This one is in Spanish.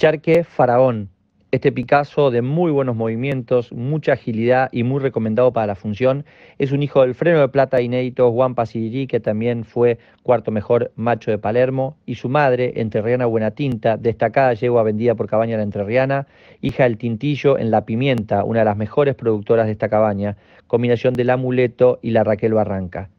Charque Faraón, este Picasso de muy buenos movimientos, mucha agilidad y muy recomendado para la función. Es un hijo del freno de plata inédito Juan Pasirri que también fue cuarto mejor macho de Palermo, y su madre, entrerriana Buenatinta, destacada yegua vendida por Cabaña la Entrerriana, hija del Tintillo en La Pimienta, una de las mejores productoras de esta cabaña, combinación del Amuleto y la Raquel Barranca.